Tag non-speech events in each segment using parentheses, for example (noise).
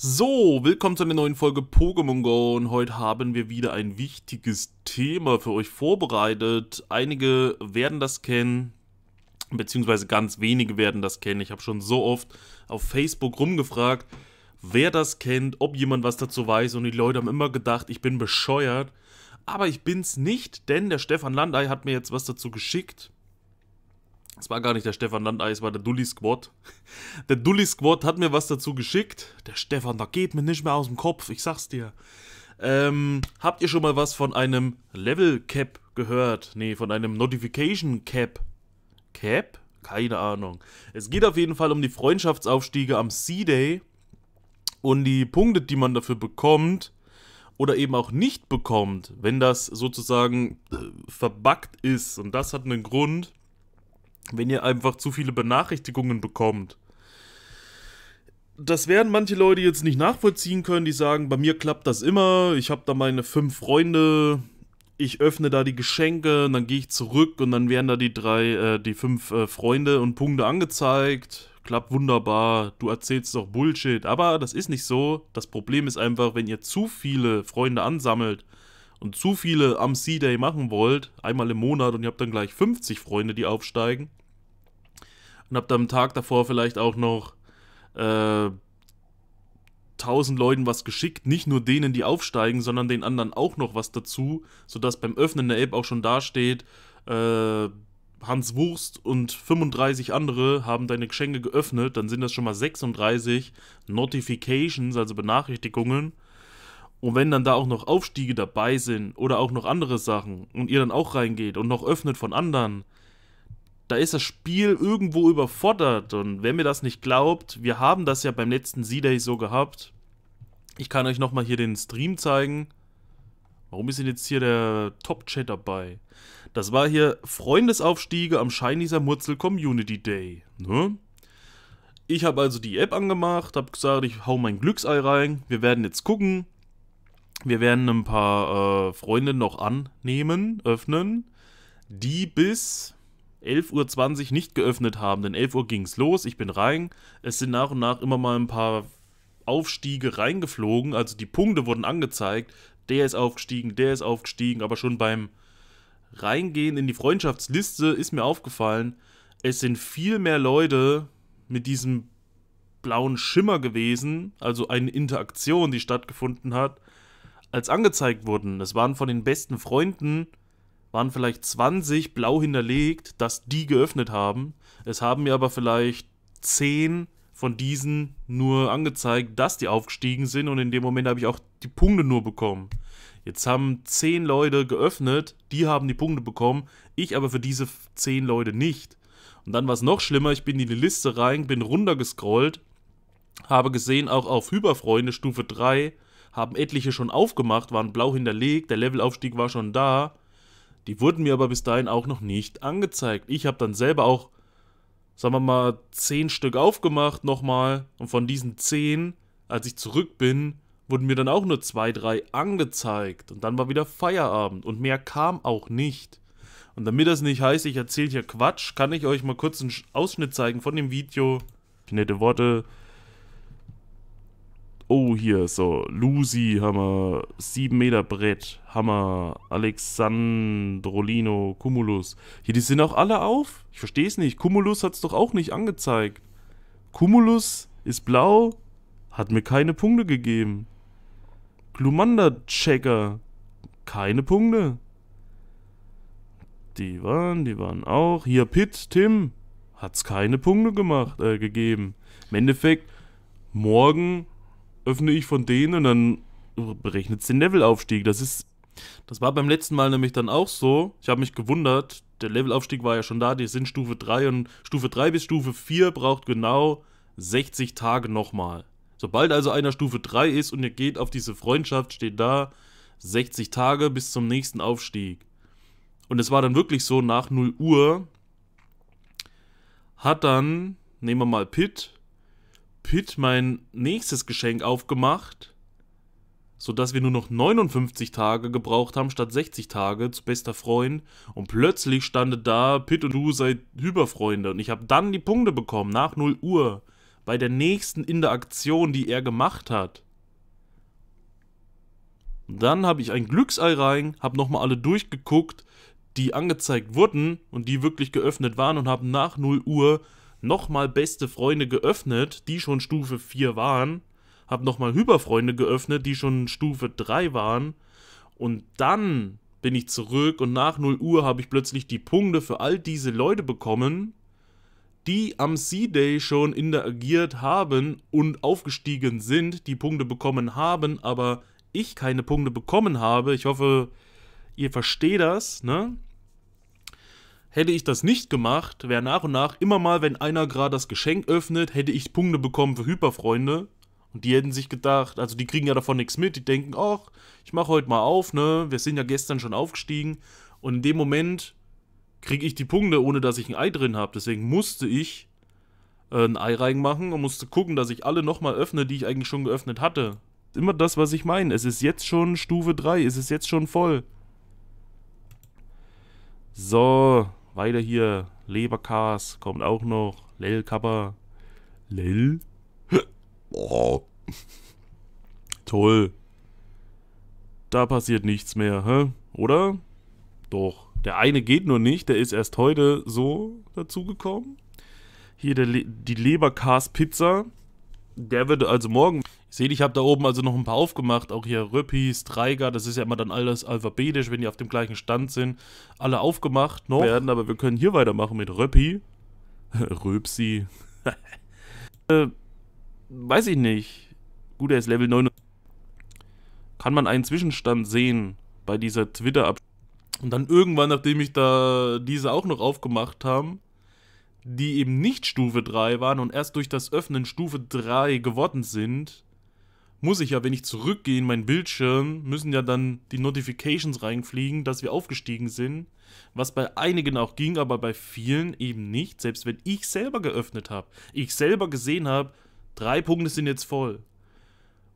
So, willkommen zu einer neuen Folge Pokémon Go und heute haben wir wieder ein wichtiges Thema für euch vorbereitet. Einige werden das kennen, beziehungsweise ganz wenige werden das kennen. Ich habe schon so oft auf Facebook rumgefragt, wer das kennt, ob jemand was dazu weiß und die Leute haben immer gedacht, ich bin bescheuert. Aber ich bin's nicht, denn der Stefan Landei hat mir jetzt was dazu geschickt. Es war gar nicht der Stefan Landei, es war der Dully Squad. Der Dully Squad hat mir was dazu geschickt. Der Stefan, da geht mir nicht mehr aus dem Kopf, ich sag's dir. Ähm, habt ihr schon mal was von einem Level Cap gehört? Nee, von einem Notification Cap. Cap? Keine Ahnung. Es geht auf jeden Fall um die Freundschaftsaufstiege am C-Day und die Punkte, die man dafür bekommt oder eben auch nicht bekommt, wenn das sozusagen äh, verbuggt ist. Und das hat einen Grund wenn ihr einfach zu viele Benachrichtigungen bekommt. Das werden manche Leute jetzt nicht nachvollziehen können, die sagen, bei mir klappt das immer, ich habe da meine fünf Freunde, ich öffne da die Geschenke und dann gehe ich zurück und dann werden da die drei, äh, die fünf äh, Freunde und Punkte angezeigt. Klappt wunderbar, du erzählst doch Bullshit. Aber das ist nicht so. Das Problem ist einfach, wenn ihr zu viele Freunde ansammelt, und zu viele am C-Day machen wollt, einmal im Monat und ihr habt dann gleich 50 Freunde, die aufsteigen und habt am Tag davor vielleicht auch noch äh, 1000 Leuten was geschickt, nicht nur denen, die aufsteigen, sondern den anderen auch noch was dazu, sodass beim Öffnen der App auch schon dasteht, äh, Hans Wurst und 35 andere haben deine Geschenke geöffnet, dann sind das schon mal 36 Notifications, also Benachrichtigungen. Und wenn dann da auch noch Aufstiege dabei sind oder auch noch andere Sachen und ihr dann auch reingeht und noch öffnet von anderen, da ist das Spiel irgendwo überfordert. Und wenn mir das nicht glaubt, wir haben das ja beim letzten Z-Day so gehabt. Ich kann euch nochmal hier den Stream zeigen. Warum ist denn jetzt hier der Top-Chat dabei? Das war hier Freundesaufstiege am Shinyser Murzel Community Day. Ne? Ich habe also die App angemacht, habe gesagt, ich hau mein Glücksei rein. Wir werden jetzt gucken, wir werden ein paar äh, Freunde noch annehmen, öffnen, die bis 11.20 Uhr nicht geöffnet haben, denn 11 Uhr ging es los, ich bin rein. Es sind nach und nach immer mal ein paar Aufstiege reingeflogen, also die Punkte wurden angezeigt. Der ist aufgestiegen, der ist aufgestiegen, aber schon beim Reingehen in die Freundschaftsliste ist mir aufgefallen, es sind viel mehr Leute mit diesem blauen Schimmer gewesen, also eine Interaktion, die stattgefunden hat, als angezeigt wurden, es waren von den besten Freunden, waren vielleicht 20 blau hinterlegt, dass die geöffnet haben. Es haben mir aber vielleicht 10 von diesen nur angezeigt, dass die aufgestiegen sind und in dem Moment habe ich auch die Punkte nur bekommen. Jetzt haben 10 Leute geöffnet, die haben die Punkte bekommen, ich aber für diese 10 Leute nicht. Und dann war es noch schlimmer, ich bin in die Liste rein, bin runtergescrollt, habe gesehen, auch auf Hyperfreunde Stufe 3 haben etliche schon aufgemacht, waren blau hinterlegt, der Levelaufstieg war schon da. Die wurden mir aber bis dahin auch noch nicht angezeigt. Ich habe dann selber auch, sagen wir mal, 10 Stück aufgemacht nochmal. Und von diesen 10, als ich zurück bin, wurden mir dann auch nur 2, 3 angezeigt. Und dann war wieder Feierabend und mehr kam auch nicht. Und damit das nicht heißt, ich erzähle hier Quatsch, kann ich euch mal kurz einen Ausschnitt zeigen von dem Video. Nette Worte, oh hier, so, Lucy Hammer, 7 Meter Brett Hammer, Alexandrolino, Cumulus. Hier, die sind auch alle auf. Ich verstehe es nicht. Cumulus hat es doch auch nicht angezeigt. Cumulus ist blau, hat mir keine Punkte gegeben. Glumanda-Checker, keine Punkte. Die waren, die waren auch. Hier, Pitt, Tim, hat es keine Punkte gemacht, äh, gegeben. Im Endeffekt, morgen öffne ich von denen und dann berechnet es den Levelaufstieg. Das ist. Das war beim letzten Mal nämlich dann auch so. Ich habe mich gewundert, der Levelaufstieg war ja schon da, die sind Stufe 3 und Stufe 3 bis Stufe 4 braucht genau 60 Tage nochmal. Sobald also einer Stufe 3 ist und ihr geht auf diese Freundschaft, steht da 60 Tage bis zum nächsten Aufstieg. Und es war dann wirklich so, nach 0 Uhr hat dann, nehmen wir mal Pitt, Pitt mein nächstes Geschenk aufgemacht, sodass wir nur noch 59 Tage gebraucht haben statt 60 Tage zu bester Freund. Und plötzlich stande da, Pitt und du seid Überfreunde. Und ich habe dann die Punkte bekommen, nach 0 Uhr, bei der nächsten Interaktion, die er gemacht hat. Und dann habe ich ein Glücksei rein, habe nochmal alle durchgeguckt, die angezeigt wurden und die wirklich geöffnet waren und habe nach 0 Uhr nochmal beste Freunde geöffnet, die schon Stufe 4 waren. Hab nochmal Hyperfreunde geöffnet, die schon Stufe 3 waren. Und dann bin ich zurück und nach 0 Uhr habe ich plötzlich die Punkte für all diese Leute bekommen, die am C-Day schon interagiert haben und aufgestiegen sind, die Punkte bekommen haben, aber ich keine Punkte bekommen habe. Ich hoffe, ihr versteht das, ne? Hätte ich das nicht gemacht, wäre nach und nach immer mal, wenn einer gerade das Geschenk öffnet, hätte ich Punkte bekommen für Hyperfreunde. Und die hätten sich gedacht, also die kriegen ja davon nichts mit, die denken, ach, ich mache heute mal auf, ne? Wir sind ja gestern schon aufgestiegen. Und in dem Moment kriege ich die Punkte, ohne dass ich ein Ei drin habe. Deswegen musste ich äh, ein Ei reinmachen und musste gucken, dass ich alle nochmal öffne, die ich eigentlich schon geöffnet hatte. Immer das, was ich meine. Es ist jetzt schon Stufe 3, es ist jetzt schon voll. So, weiter hier. Leberkas kommt auch noch. Lel Kappa. Lel? (laughs) Oh. (laughs) Toll. Da passiert nichts mehr, hä? Oder? Doch. Der eine geht nur nicht, der ist erst heute so dazugekommen. Hier Le die Leberkas Pizza. Der wird also morgen Seht, ich habe da oben also noch ein paar aufgemacht, auch hier Rüppis, Dreiger, das ist ja immer dann alles alphabetisch, wenn die auf dem gleichen Stand sind. Alle aufgemacht noch. werden, aber wir können hier weitermachen mit Röppi. (laughs) Röpsi. (laughs) äh, weiß ich nicht. Gut, er ist Level 9. Kann man einen Zwischenstand sehen bei dieser Twitter-Ab... Und dann irgendwann, nachdem ich da diese auch noch aufgemacht habe, die eben nicht Stufe 3 waren und erst durch das Öffnen Stufe 3 geworden sind, muss ich ja, wenn ich zurückgehe in meinen Bildschirm, müssen ja dann die Notifications reinfliegen, dass wir aufgestiegen sind. Was bei einigen auch ging, aber bei vielen eben nicht. Selbst wenn ich selber geöffnet habe, ich selber gesehen habe, drei Punkte sind jetzt voll.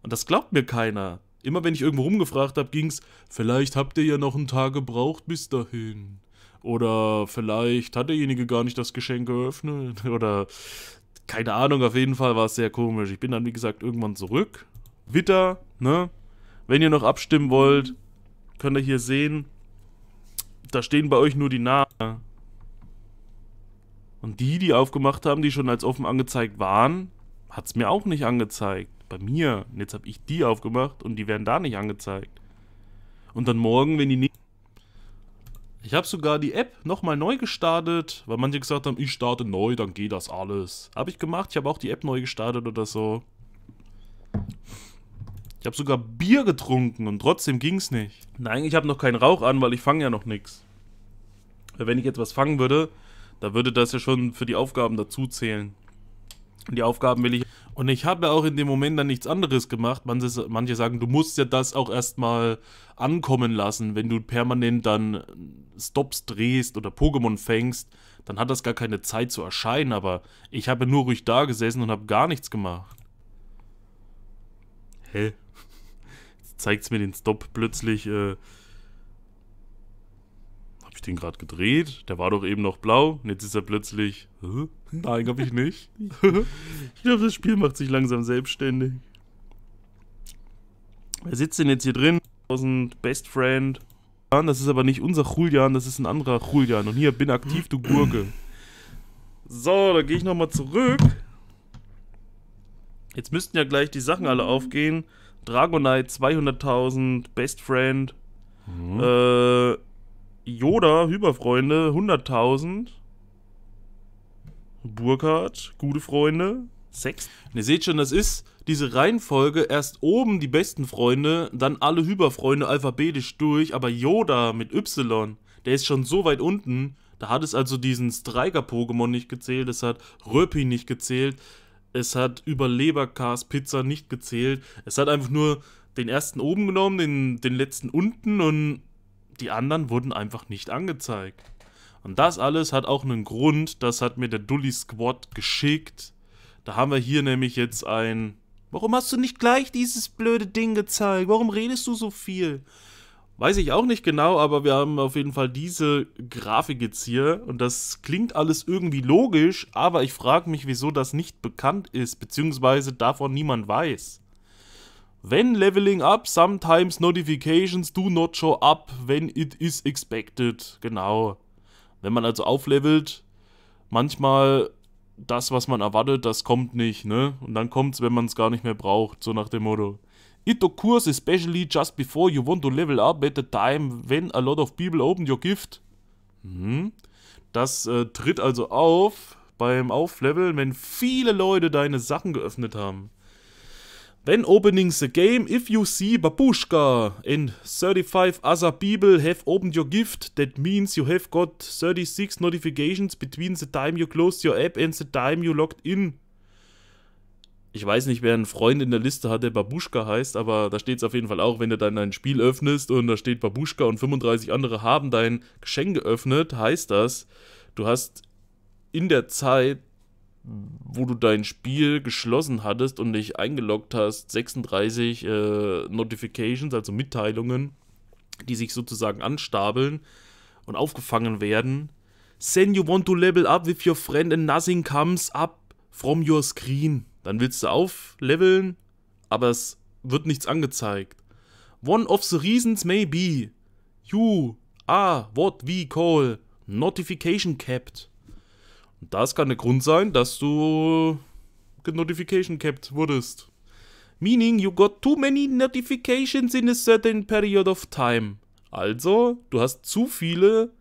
Und das glaubt mir keiner. Immer wenn ich irgendwo rumgefragt habe, ging es, vielleicht habt ihr ja noch einen Tag gebraucht bis dahin. Oder vielleicht hat derjenige gar nicht das Geschenk geöffnet. (laughs) Oder keine Ahnung, auf jeden Fall war es sehr komisch. Ich bin dann, wie gesagt, irgendwann zurück, Witter, ne? Wenn ihr noch abstimmen wollt, könnt ihr hier sehen, da stehen bei euch nur die Namen. Und die, die aufgemacht haben, die schon als offen angezeigt waren, hat es mir auch nicht angezeigt. Bei mir. Und jetzt habe ich die aufgemacht und die werden da nicht angezeigt. Und dann morgen, wenn die nicht... Ich habe sogar die App nochmal neu gestartet, weil manche gesagt haben, ich starte neu, dann geht das alles. Habe ich gemacht, ich habe auch die App neu gestartet oder so. Ich habe sogar Bier getrunken und trotzdem ging's nicht. Nein, ich habe noch keinen Rauch an, weil ich fange ja noch nichts. Wenn ich jetzt was fangen würde, dann würde das ja schon für die Aufgaben dazu zählen. Und die Aufgaben will ich. Und ich habe ja auch in dem Moment dann nichts anderes gemacht. Manche, manche sagen, du musst ja das auch erstmal ankommen lassen. Wenn du permanent dann Stops drehst oder Pokémon fängst, dann hat das gar keine Zeit zu erscheinen. Aber ich habe nur ruhig da gesessen und habe gar nichts gemacht. Hä? zeigt es mir den Stop plötzlich. Äh, habe ich den gerade gedreht? Der war doch eben noch blau. Und jetzt ist er plötzlich. Hä? Nein, glaube ich nicht. (laughs) ich glaube, das Spiel macht sich langsam selbstständig. Wer sitzt denn jetzt hier drin? 1000 Best Friend. Das ist aber nicht unser Julian, das ist ein anderer Julian. Und hier, bin aktiv, du Gurke. So, da gehe ich nochmal zurück. Jetzt müssten ja gleich die Sachen alle aufgehen. Dragonite 200.000, Best Friend, mhm. äh, Yoda, Hyperfreunde 100.000, Burkhardt, gute Freunde, 6. Und ihr seht schon, das ist diese Reihenfolge, erst oben die besten Freunde, dann alle Hyperfreunde alphabetisch durch, aber Yoda mit Y, der ist schon so weit unten, da hat es also diesen Striker-Pokémon nicht gezählt, es hat Röpi nicht gezählt, es hat über Leberkas Pizza nicht gezählt. Es hat einfach nur den ersten oben genommen, den, den letzten unten und die anderen wurden einfach nicht angezeigt. Und das alles hat auch einen Grund, das hat mir der Dully Squad geschickt. Da haben wir hier nämlich jetzt ein... Warum hast du nicht gleich dieses blöde Ding gezeigt? Warum redest du so viel? Weiß ich auch nicht genau, aber wir haben auf jeden Fall diese Grafik jetzt hier. Und das klingt alles irgendwie logisch, aber ich frage mich, wieso das nicht bekannt ist, beziehungsweise davon niemand weiß. When leveling up, sometimes notifications do not show up when it is expected. Genau. Wenn man also auflevelt, manchmal das, was man erwartet, das kommt nicht, ne? Und dann kommt's, wenn man es gar nicht mehr braucht, so nach dem Motto. It occurs especially just before you want to level up at the time when a lot of people open your gift. Mhm. Das äh, tritt also auf beim Aufleveln, wenn viele Leute deine Sachen geöffnet haben. When opening the game, if you see Babushka and 35 other people have opened your gift, that means you have got 36 notifications between the time you closed your app and the time you logged in ich weiß nicht, wer einen Freund in der Liste hat, der Babuschka heißt, aber da steht es auf jeden Fall auch, wenn du dann ein Spiel öffnest und da steht Babuschka und 35 andere haben dein Geschenk geöffnet, heißt das, du hast in der Zeit, wo du dein Spiel geschlossen hattest und dich eingeloggt hast, 36 äh, Notifications, also Mitteilungen, die sich sozusagen anstapeln und aufgefangen werden. Send you want to level up with your friend and nothing comes up from your screen. Dann willst du aufleveln, aber es wird nichts angezeigt. One of the reasons may be you are what we call notification capped. Und das kann der Grund sein, dass du notification capped wurdest. Meaning you got too many notifications in a certain period of time. Also, du hast zu viele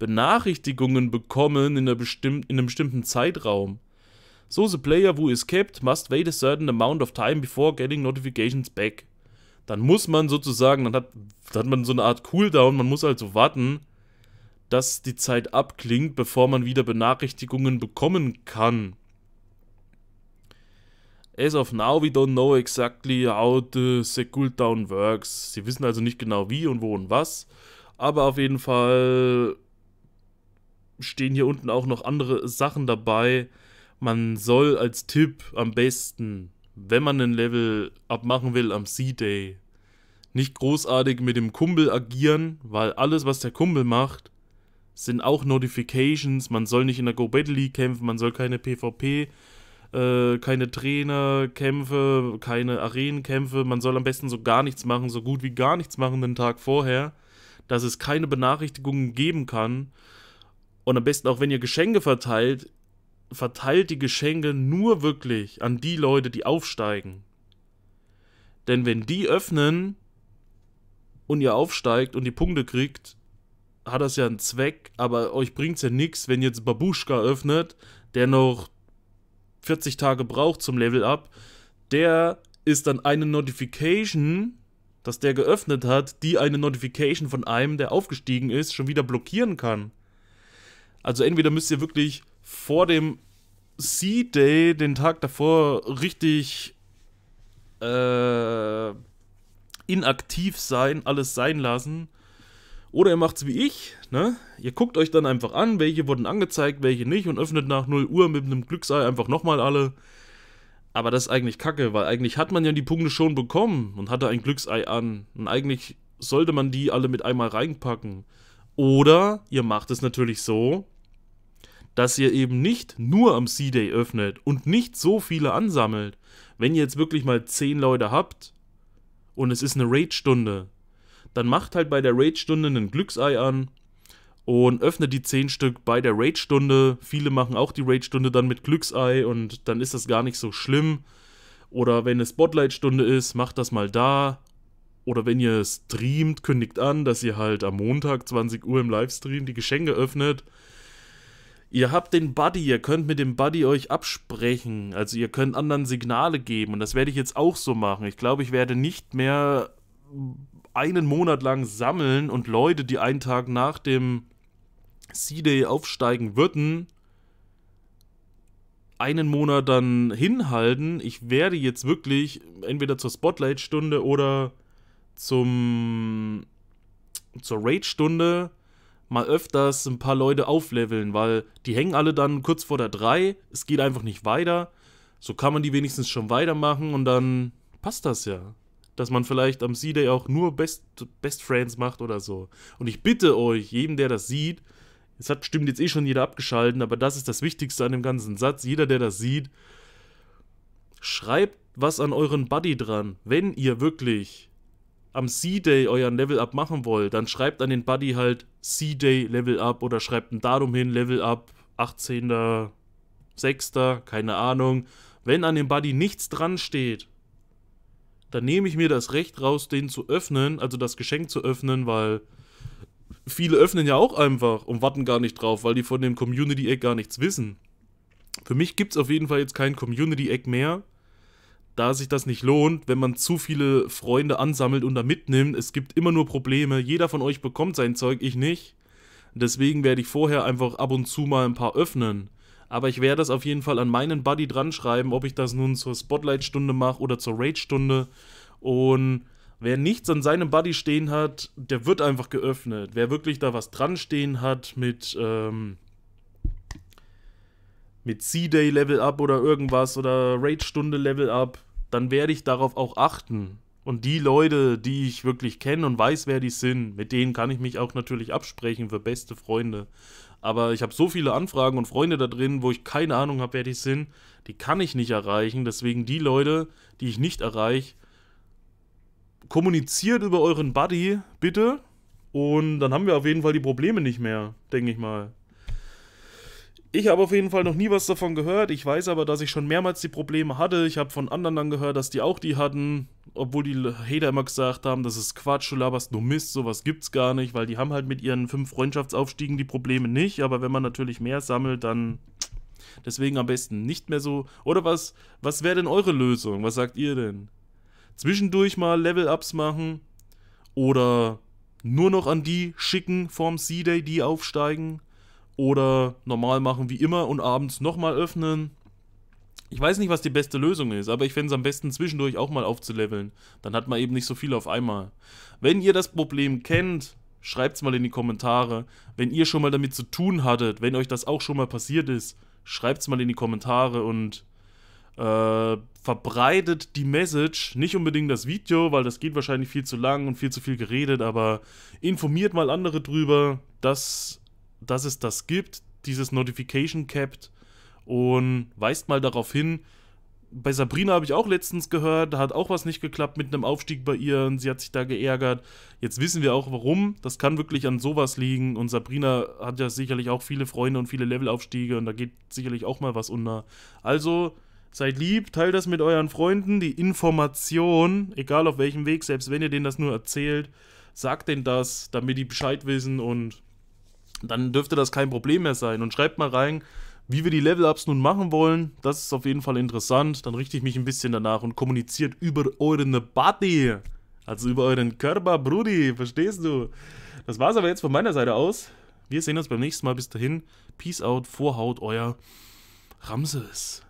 Benachrichtigungen bekommen in, einer bestimm in einem bestimmten Zeitraum. So the player who is escaped must wait a certain amount of time before getting notifications back. Dann muss man sozusagen, dann hat, dann hat man so eine Art Cooldown, man muss also warten, dass die Zeit abklingt, bevor man wieder Benachrichtigungen bekommen kann. As of now, we don't know exactly how the, the cooldown works. Sie wissen also nicht genau wie und wo und was. Aber auf jeden Fall stehen hier unten auch noch andere Sachen dabei, man soll als Tipp am besten, wenn man ein Level abmachen will am C-Day, nicht großartig mit dem Kumpel agieren, weil alles, was der Kumpel macht, sind auch Notifications. Man soll nicht in der Go Battle League kämpfen, man soll keine PvP, äh, keine Trainerkämpfe, keine Arenenkämpfe. Man soll am besten so gar nichts machen, so gut wie gar nichts machen den Tag vorher, dass es keine Benachrichtigungen geben kann. Und am besten auch, wenn ihr Geschenke verteilt, verteilt die Geschenke nur wirklich an die Leute, die aufsteigen. Denn wenn die öffnen und ihr aufsteigt und die Punkte kriegt, hat das ja einen Zweck, aber euch bringt es ja nichts, wenn jetzt Babuschka öffnet, der noch 40 Tage braucht zum Level Up, der ist dann eine Notification, dass der geöffnet hat, die eine Notification von einem, der aufgestiegen ist, schon wieder blockieren kann. Also entweder müsst ihr wirklich vor dem C-Day, den Tag davor, richtig äh, inaktiv sein, alles sein lassen. Oder ihr macht es wie ich, ne? Ihr guckt euch dann einfach an, welche wurden angezeigt, welche nicht und öffnet nach 0 Uhr mit einem Glücksei einfach nochmal alle. Aber das ist eigentlich kacke, weil eigentlich hat man ja die Punkte schon bekommen und hatte ein Glücksei an. Und eigentlich sollte man die alle mit einmal reinpacken. Oder ihr macht es natürlich so, dass ihr eben nicht nur am C-Day öffnet und nicht so viele ansammelt. Wenn ihr jetzt wirklich mal 10 Leute habt und es ist eine Raid-Stunde, dann macht halt bei der Raid-Stunde ein Glücksei an und öffnet die 10 Stück bei der Raid-Stunde. Viele machen auch die Raid-Stunde dann mit Glücksei und dann ist das gar nicht so schlimm. Oder wenn es Spotlight-Stunde ist, macht das mal da. Oder wenn ihr streamt, kündigt an, dass ihr halt am Montag 20 Uhr im Livestream die Geschenke öffnet Ihr habt den Buddy, ihr könnt mit dem Buddy euch absprechen. Also ihr könnt anderen Signale geben. Und das werde ich jetzt auch so machen. Ich glaube, ich werde nicht mehr einen Monat lang sammeln und Leute, die einen Tag nach dem C-Day aufsteigen würden, einen Monat dann hinhalten. Ich werde jetzt wirklich entweder zur Spotlight-Stunde oder zum zur Raid-Stunde mal öfters ein paar Leute aufleveln, weil die hängen alle dann kurz vor der 3, es geht einfach nicht weiter. So kann man die wenigstens schon weitermachen und dann passt das ja. Dass man vielleicht am C-Day auch nur Best, Best Friends macht oder so. Und ich bitte euch, jedem, der das sieht, es hat bestimmt jetzt eh schon jeder abgeschalten, aber das ist das Wichtigste an dem ganzen Satz. Jeder, der das sieht, schreibt was an euren Buddy dran, wenn ihr wirklich am C-Day euren Level-Up machen wollt, dann schreibt an den Buddy halt C-Day Level-Up oder schreibt ein Datum hin, Level-Up 18.06., keine Ahnung. Wenn an dem Buddy nichts dran steht, dann nehme ich mir das Recht raus, den zu öffnen, also das Geschenk zu öffnen, weil viele öffnen ja auch einfach und warten gar nicht drauf, weil die von dem Community Egg gar nichts wissen. Für mich gibt es auf jeden Fall jetzt kein Community Egg mehr da sich das nicht lohnt, wenn man zu viele Freunde ansammelt und da mitnimmt. Es gibt immer nur Probleme. Jeder von euch bekommt sein Zeug, ich nicht. Deswegen werde ich vorher einfach ab und zu mal ein paar öffnen. Aber ich werde das auf jeden Fall an meinen Buddy dran schreiben, ob ich das nun zur Spotlight-Stunde mache oder zur Raid-Stunde. Und wer nichts an seinem Buddy stehen hat, der wird einfach geöffnet. Wer wirklich da was dran stehen hat mit, ähm, mit C-Day-Level-Up oder irgendwas oder Raid-Stunde-Level-Up, dann werde ich darauf auch achten. Und die Leute, die ich wirklich kenne und weiß, wer die sind, mit denen kann ich mich auch natürlich absprechen für beste Freunde. Aber ich habe so viele Anfragen und Freunde da drin, wo ich keine Ahnung habe, wer die sind, die kann ich nicht erreichen. Deswegen die Leute, die ich nicht erreiche, kommuniziert über euren Buddy, bitte. Und dann haben wir auf jeden Fall die Probleme nicht mehr, denke ich mal. Ich habe auf jeden Fall noch nie was davon gehört. Ich weiß aber, dass ich schon mehrmals die Probleme hatte. Ich habe von anderen dann gehört, dass die auch die hatten. Obwohl die Hater immer gesagt haben, das ist Quatsch, du laberst nur Mist, sowas gibt's gar nicht, weil die haben halt mit ihren fünf Freundschaftsaufstiegen die Probleme nicht. Aber wenn man natürlich mehr sammelt, dann deswegen am besten nicht mehr so. Oder was, was wäre denn eure Lösung? Was sagt ihr denn? Zwischendurch mal Level-Ups machen oder nur noch an die schicken vorm C-Day, die aufsteigen oder normal machen wie immer und abends nochmal öffnen. Ich weiß nicht, was die beste Lösung ist, aber ich fände es am besten zwischendurch auch mal aufzuleveln. Dann hat man eben nicht so viel auf einmal. Wenn ihr das Problem kennt, schreibt es mal in die Kommentare. Wenn ihr schon mal damit zu tun hattet, wenn euch das auch schon mal passiert ist, schreibt es mal in die Kommentare und äh, verbreitet die Message. Nicht unbedingt das Video, weil das geht wahrscheinlich viel zu lang und viel zu viel geredet, aber informiert mal andere drüber, Das dass es das gibt, dieses Notification Capped und weist mal darauf hin, bei Sabrina habe ich auch letztens gehört, da hat auch was nicht geklappt mit einem Aufstieg bei ihr und sie hat sich da geärgert. Jetzt wissen wir auch warum. Das kann wirklich an sowas liegen und Sabrina hat ja sicherlich auch viele Freunde und viele Levelaufstiege und da geht sicherlich auch mal was unter. Also seid lieb, teilt das mit euren Freunden. Die Information, egal auf welchem Weg, selbst wenn ihr denen das nur erzählt, sagt denen das, damit die Bescheid wissen und dann dürfte das kein Problem mehr sein. Und schreibt mal rein, wie wir die Level-Ups nun machen wollen. Das ist auf jeden Fall interessant. Dann richte ich mich ein bisschen danach und kommuniziert über euren Body. Also über euren Körper, Brudi. Verstehst du? Das war's aber jetzt von meiner Seite aus. Wir sehen uns beim nächsten Mal. Bis dahin. Peace out. Vorhaut, euer Ramses.